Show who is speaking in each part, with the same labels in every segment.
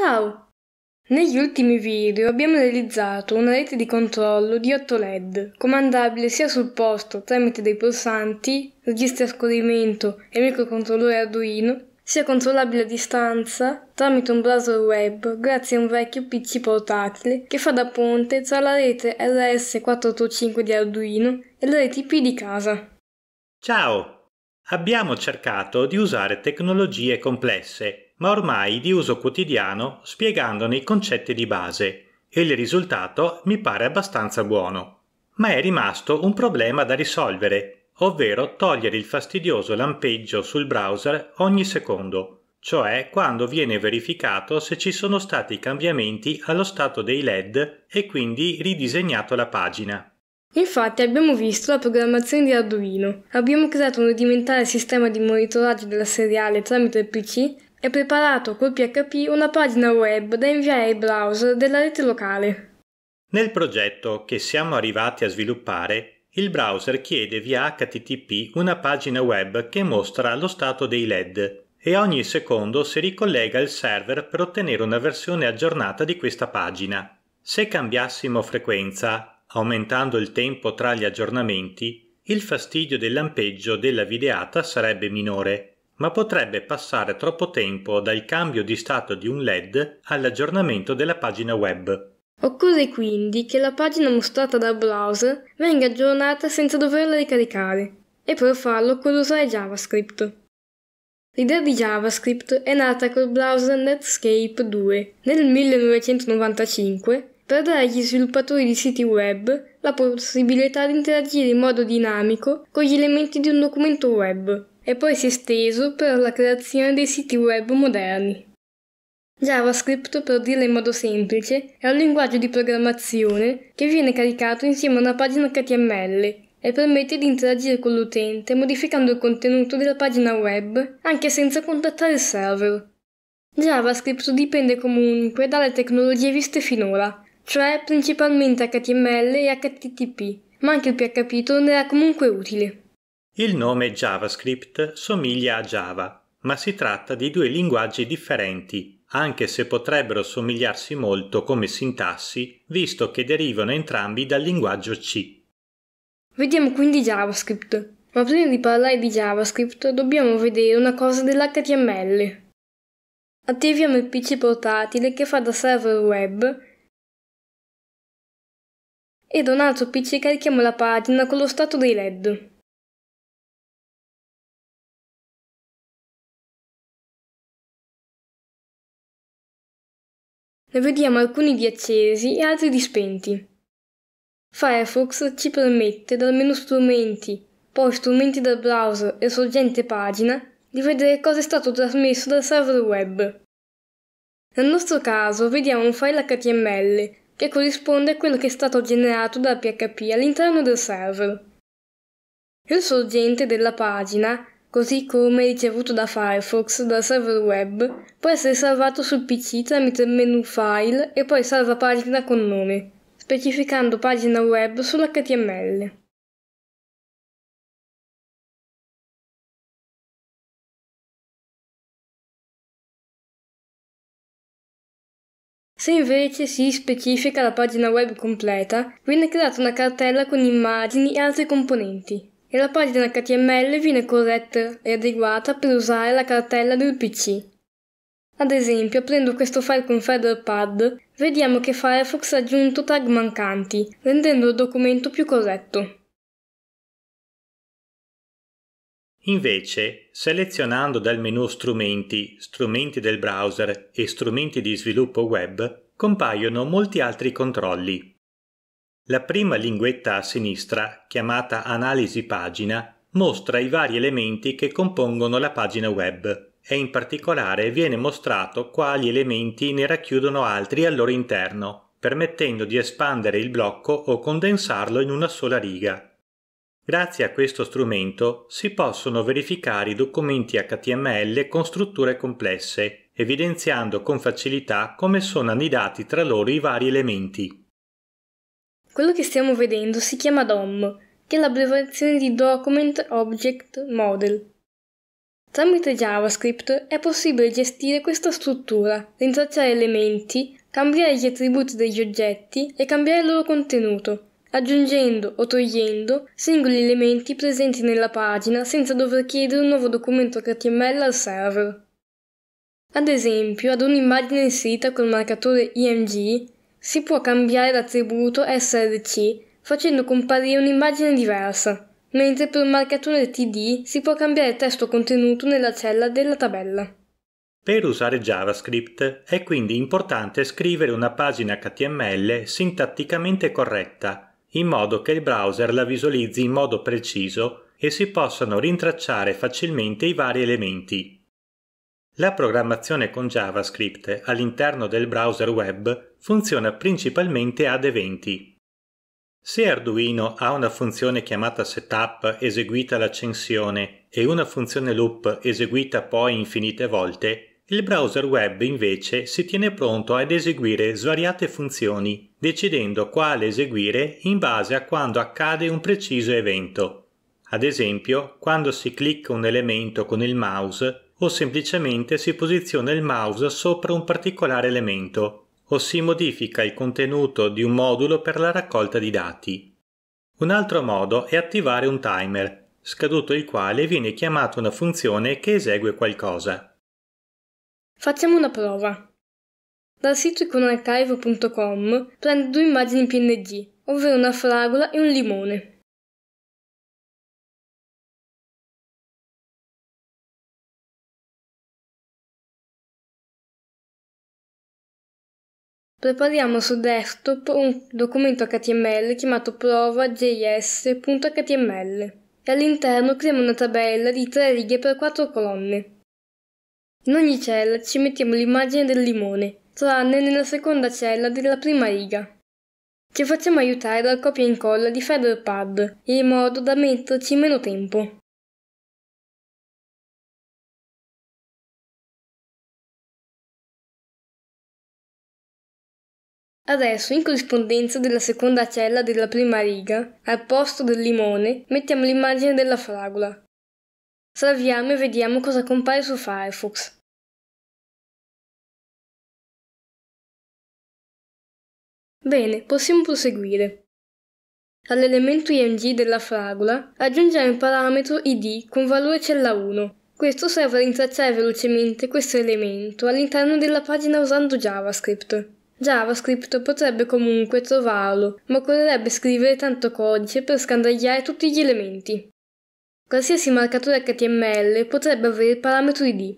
Speaker 1: Ciao! Negli ultimi video abbiamo realizzato una rete di controllo di 8 LED, comandabile sia sul posto tramite dei pulsanti, registri a scorrimento e microcontrollore Arduino, sia controllabile a distanza tramite un browser web grazie a un vecchio PC portatile che fa da ponte tra la rete RS485 di Arduino e la rete IP di casa.
Speaker 2: Ciao! abbiamo cercato di usare tecnologie complesse, ma ormai di uso quotidiano, spiegandone i concetti di base, e il risultato mi pare abbastanza buono. Ma è rimasto un problema da risolvere, ovvero togliere il fastidioso lampeggio sul browser ogni secondo, cioè quando viene verificato se ci sono stati cambiamenti allo stato dei LED e quindi ridisegnato la pagina.
Speaker 1: Infatti abbiamo visto la programmazione di Arduino, abbiamo creato un rudimentale sistema di monitoraggio della seriale tramite il PC e preparato col PHP una pagina web da inviare ai browser della rete locale.
Speaker 2: Nel progetto che siamo arrivati a sviluppare, il browser chiede via HTTP una pagina web che mostra lo stato dei LED e ogni secondo si ricollega al server per ottenere una versione aggiornata di questa pagina. Se cambiassimo frequenza, aumentando il tempo tra gli aggiornamenti, il fastidio del lampeggio della videata sarebbe minore, ma potrebbe passare troppo tempo dal cambio di stato di un LED all'aggiornamento della pagina web.
Speaker 1: Occorre quindi che la pagina mostrata dal browser venga aggiornata senza doverla ricaricare, e per farlo occorre usare JavaScript. L'idea di JavaScript è nata col browser Netscape 2 nel 1995 per dare agli sviluppatori di siti web la possibilità di interagire in modo dinamico con gli elementi di un documento web e poi si è esteso per la creazione dei siti web moderni. JavaScript, per dirla in modo semplice, è un linguaggio di programmazione che viene caricato insieme a una pagina HTML e permette di interagire con l'utente modificando il contenuto della pagina web anche senza contattare il server. JavaScript dipende comunque dalle tecnologie viste finora, cioè principalmente HTML e HTTP, ma anche il PHP tornerà comunque utile.
Speaker 2: Il nome JavaScript somiglia a Java, ma si tratta di due linguaggi differenti, anche se potrebbero somigliarsi molto come sintassi, visto che derivano entrambi dal linguaggio C.
Speaker 1: Vediamo quindi JavaScript. Ma prima di parlare di JavaScript dobbiamo vedere una cosa dell'HTML. Attiviamo il PC portatile che fa da server web
Speaker 3: e da un altro pc carichiamo la pagina con lo stato dei led. Ne vediamo alcuni di accesi e altri di spenti. Firefox ci permette dal menu strumenti,
Speaker 1: poi strumenti del browser e sorgente pagina di vedere cosa è stato trasmesso dal server web. Nel nostro caso vediamo un file HTML che corrisponde a quello che è stato generato da PHP all'interno del server. Il sorgente della pagina, così come ricevuto da Firefox dal server web, può essere salvato sul PC tramite il menu File e poi Salva pagina
Speaker 3: con nome, specificando pagina web sull'HTML. Se invece si specifica
Speaker 1: la pagina web completa, viene creata una cartella con immagini e altri componenti e la pagina HTML viene corretta e adeguata per usare la cartella del PC. Ad esempio, aprendo questo file con Federpad, vediamo che Firefox ha aggiunto tag mancanti, rendendo il documento più corretto.
Speaker 2: Invece, selezionando dal menu Strumenti, Strumenti del browser e Strumenti di sviluppo web, compaiono molti altri controlli. La prima linguetta a sinistra, chiamata Analisi pagina, mostra i vari elementi che compongono la pagina web e in particolare viene mostrato quali elementi ne racchiudono altri al loro interno, permettendo di espandere il blocco o condensarlo in una sola riga. Grazie a questo strumento si possono verificare i documenti HTML con strutture complesse, evidenziando con facilità come sono annidati tra loro i vari elementi.
Speaker 1: Quello che stiamo vedendo si chiama DOM, che è l'abbreviazione di Document Object Model. Tramite JavaScript è possibile gestire questa struttura, rintracciare elementi, cambiare gli attributi degli oggetti e cambiare il loro contenuto, aggiungendo o togliendo singoli elementi presenti nella pagina senza dover chiedere un nuovo documento HTML al server. Ad esempio, ad un'immagine inserita col marcatore IMG si può cambiare l'attributo src facendo comparire un'immagine diversa, mentre per un marcatore TD si può cambiare il testo contenuto nella cella della tabella.
Speaker 2: Per usare JavaScript è quindi importante scrivere una pagina HTML sintatticamente corretta in modo che il browser la visualizzi in modo preciso e si possano rintracciare facilmente i vari elementi. La programmazione con JavaScript all'interno del browser web funziona principalmente ad eventi. Se Arduino ha una funzione chiamata setup eseguita l'accensione e una funzione loop eseguita poi infinite volte, il browser web invece si tiene pronto ad eseguire svariate funzioni decidendo quale eseguire in base a quando accade un preciso evento, ad esempio quando si clicca un elemento con il mouse o semplicemente si posiziona il mouse sopra un particolare elemento o si modifica il contenuto di un modulo per la raccolta di dati. Un altro modo è attivare un timer, scaduto il quale viene chiamata una funzione che esegue qualcosa.
Speaker 1: Facciamo una prova. Dal sito iconarchive.com
Speaker 3: prende due immagini PNG, ovvero una fragola e un limone. prepariamo su desktop un documento HTML chiamato prova.js.html
Speaker 1: e all'interno creiamo una tabella di 3 righe per 4 colonne. In ogni cella ci mettiamo l'immagine del limone tranne nella seconda cella della prima riga.
Speaker 3: Ci facciamo aiutare dal copia e incolla di Pad, in modo da metterci meno tempo. Adesso, in corrispondenza della seconda cella della prima riga, al posto del limone, mettiamo l'immagine della fragola. Salviamo e vediamo cosa compare su Firefox. Bene, possiamo proseguire. All'elemento ing della fragola
Speaker 1: aggiungiamo il parametro ID con valore cella 1. Questo serve a rintracciare velocemente questo elemento all'interno della pagina usando JavaScript. JavaScript potrebbe comunque trovarlo, ma occorrerebbe scrivere tanto codice per scandagliare tutti gli elementi. Qualsiasi marcatore HTML potrebbe avere il parametro ID.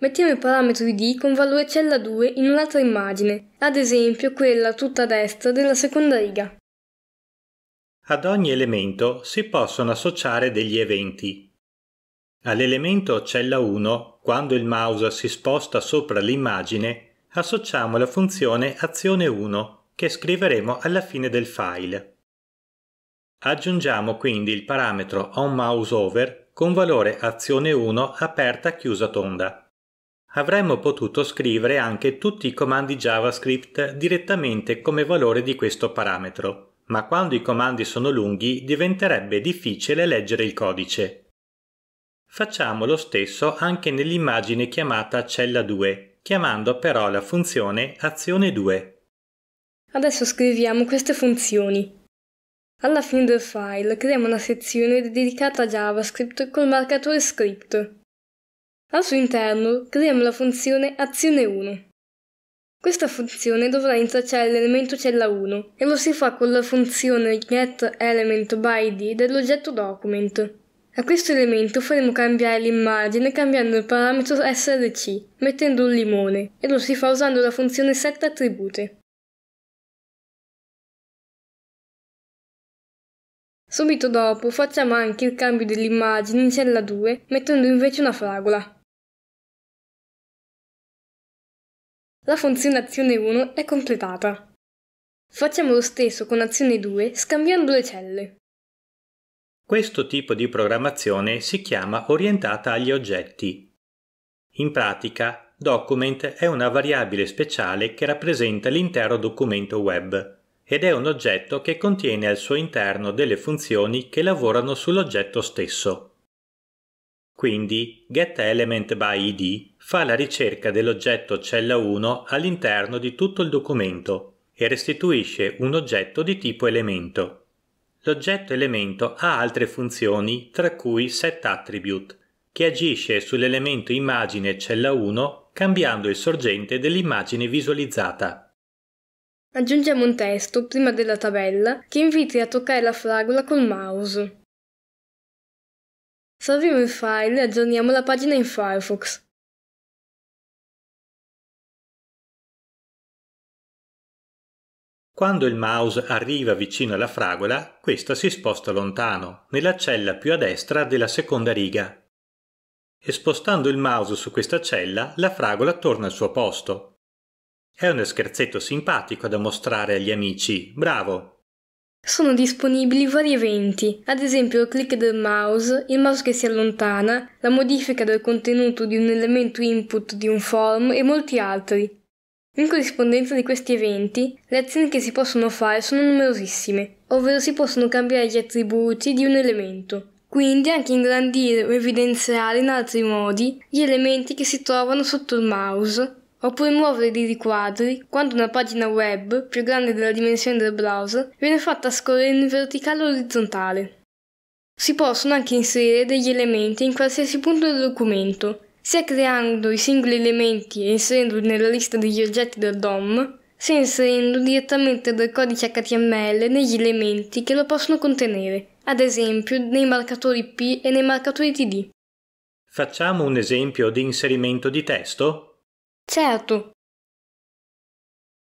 Speaker 1: Mettiamo i parametri D con valore cella 2 in un'altra immagine, ad esempio quella tutta a destra della seconda riga.
Speaker 2: Ad ogni elemento si possono associare degli eventi. All'elemento cella 1, quando il mouse si sposta sopra l'immagine, associamo la funzione azione 1 che scriveremo alla fine del file. Aggiungiamo quindi il parametro onMouseOver con valore azione 1 aperta chiusa tonda. Avremmo potuto scrivere anche tutti i comandi JavaScript direttamente come valore di questo parametro, ma quando i comandi sono lunghi diventerebbe difficile leggere il codice. Facciamo lo stesso anche nell'immagine chiamata cella 2, chiamando però la funzione azione 2.
Speaker 1: Adesso scriviamo queste funzioni. Alla fine del file creiamo una sezione dedicata a JavaScript col marcatore script al suo interno creiamo la funzione azione 1. Questa funzione dovrà intracciare l'elemento cella 1 e lo si fa con la funzione getElementById dell'oggetto document. A questo elemento faremo cambiare l'immagine cambiando il parametro src,
Speaker 3: mettendo un limone, e lo si fa usando la funzione setAttribute. Subito dopo facciamo anche il cambio dell'immagine in cella 2 mettendo invece una fragola. la funzione azione 1 è completata. Facciamo lo stesso con azione 2 scambiando le celle. Questo
Speaker 2: tipo di programmazione si chiama orientata agli oggetti. In pratica, document è una variabile speciale che rappresenta l'intero documento web ed è un oggetto che contiene al suo interno delle funzioni che lavorano sull'oggetto stesso. Quindi getElementById fa la ricerca dell'oggetto cella 1 all'interno di tutto il documento e restituisce un oggetto di tipo elemento. L'oggetto elemento ha altre funzioni, tra cui setAttribute, che agisce sull'elemento immagine cella 1 cambiando il sorgente dell'immagine visualizzata.
Speaker 1: Aggiungiamo un testo prima della tabella che inviti a toccare la fragola col mouse.
Speaker 3: Salviamo il file e aggiorniamo la pagina in Firefox. Quando il mouse arriva vicino alla fragola, questa si sposta lontano, nella
Speaker 2: cella più a destra della seconda riga. E spostando il mouse su questa cella, la fragola torna al suo posto. È uno scherzetto simpatico da mostrare agli amici, bravo!
Speaker 1: Sono disponibili vari eventi, ad esempio il click del mouse, il mouse che si allontana, la modifica del contenuto di un elemento input di un form e molti altri. In corrispondenza di questi eventi, le azioni che si possono fare sono numerosissime, ovvero si possono cambiare gli attributi di un elemento, quindi anche ingrandire o evidenziare in altri modi gli elementi che si trovano sotto il mouse oppure muovere dei riquadri quando una pagina web, più grande della dimensione del browser, viene fatta scorrere in verticale o orizzontale. Si possono anche inserire degli elementi in qualsiasi punto del documento, sia creando i singoli elementi e inserendoli nella lista degli oggetti del DOM, sia inserendo direttamente del codice HTML negli elementi che lo possono contenere, ad esempio nei marcatori P e nei marcatori TD.
Speaker 2: Facciamo un esempio di inserimento di testo?
Speaker 1: Certo.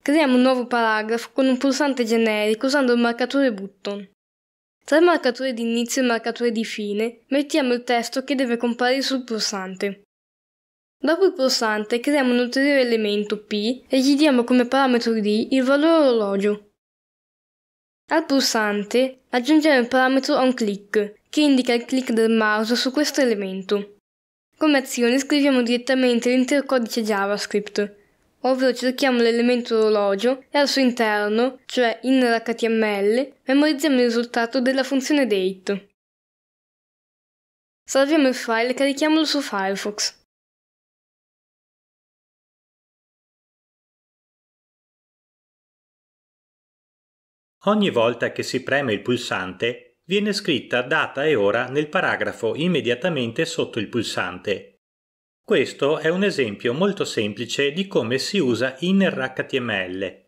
Speaker 1: Creiamo un nuovo paragrafo con un pulsante generico usando il marcatore button. Tra il marcatore di inizio e il marcatore di fine mettiamo il testo che deve comparire sul pulsante. Dopo il pulsante creiamo un ulteriore elemento P e gli diamo come parametro D il valore orologio. Al pulsante aggiungiamo il parametro onClick che indica il click del mouse su questo elemento. Come azione scriviamo direttamente l'intero codice JavaScript, ovvero cerchiamo l'elemento orologio e al suo interno, cioè in HTML, memorizziamo il risultato della funzione date.
Speaker 3: Salviamo il file e carichiamolo su Firefox. Ogni volta che si preme il pulsante viene scritta data e
Speaker 2: ora nel paragrafo immediatamente sotto il pulsante. Questo è un esempio molto semplice di come si usa inner HTML,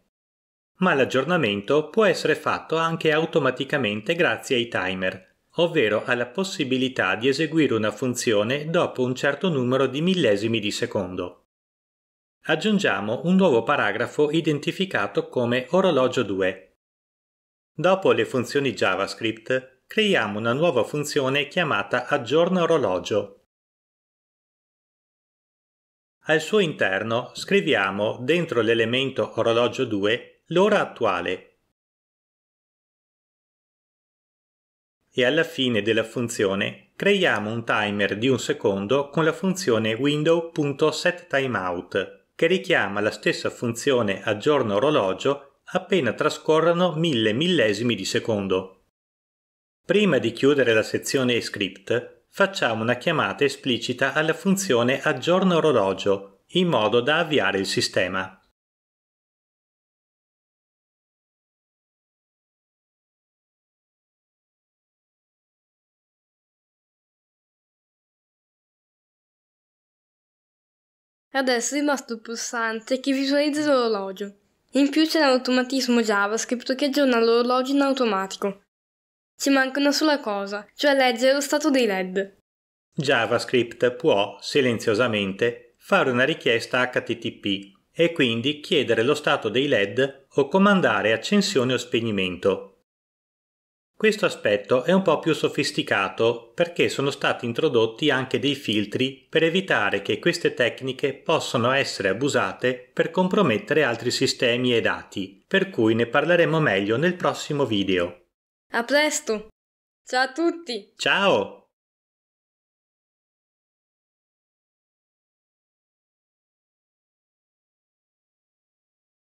Speaker 2: ma l'aggiornamento può essere fatto anche automaticamente grazie ai timer, ovvero alla possibilità di eseguire una funzione dopo un certo numero di millesimi di secondo. Aggiungiamo un nuovo paragrafo identificato come orologio 2. Dopo le funzioni JavaScript, creiamo una nuova funzione chiamata aggiorno orologio. Al suo interno scriviamo dentro l'elemento orologio 2 l'ora attuale e alla fine della funzione creiamo un timer di un secondo con la funzione window.setTimeout che richiama la stessa funzione aggiorno orologio appena trascorrono mille millesimi di secondo. Prima di chiudere la sezione script, facciamo una chiamata esplicita alla funzione aggiorno orologio
Speaker 3: in modo da avviare il sistema. Adesso è rimasto il pulsante che visualizza l'orologio. In più c'è l'automatismo
Speaker 1: JavaScript che aggiorna l'orologio in automatico. Ci manca una sola cosa, cioè leggere lo stato dei LED.
Speaker 2: JavaScript può silenziosamente fare una richiesta HTTP e quindi chiedere lo stato dei LED o comandare accensione o spegnimento. Questo aspetto è un po' più sofisticato perché sono stati introdotti anche dei filtri per evitare che queste tecniche possano essere abusate per compromettere altri sistemi e dati, per cui ne
Speaker 3: parleremo meglio nel prossimo video. A presto! Ciao a tutti! Ciao!